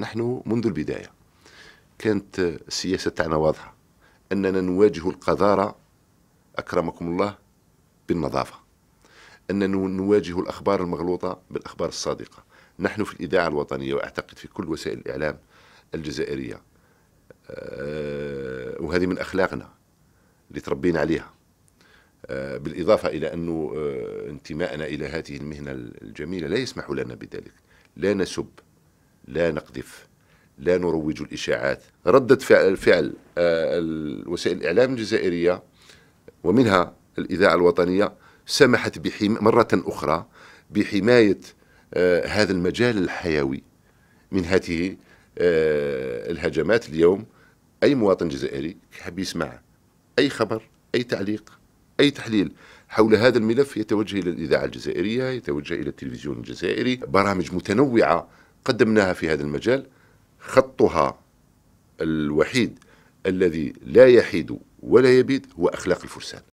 نحن منذ البداية كانت السياسة تاعنا واضحة أننا نواجه القذارة أكرمكم الله بالنظافة أننا نواجه الأخبار المغلوطة بالأخبار الصادقة نحن في الإذاعة الوطنية وأعتقد في كل وسائل الإعلام الجزائرية آه، وهذه من أخلاقنا اللي تربينا عليها آه، بالإضافة إلى أنه آه، انتماءنا إلى هذه المهنة الجميلة لا يسمح لنا بذلك لا نسب لا نقذف لا نروج الإشاعات ردة فعل, فعل آه، وسائل الإعلام الجزائرية ومنها الإذاعة الوطنية سمحت مرة أخرى بحماية آه، هذا المجال الحيوي من هذه آه، الهجمات اليوم أي مواطن جزائري حاب يسمع أي خبر أي تعليق أي تحليل حول هذا الملف يتوجه إلى الإذاعة الجزائرية يتوجه إلى التلفزيون الجزائري برامج متنوعة قدمناها في هذا المجال خطها الوحيد الذي لا يحيد ولا يبيد هو أخلاق الفرسان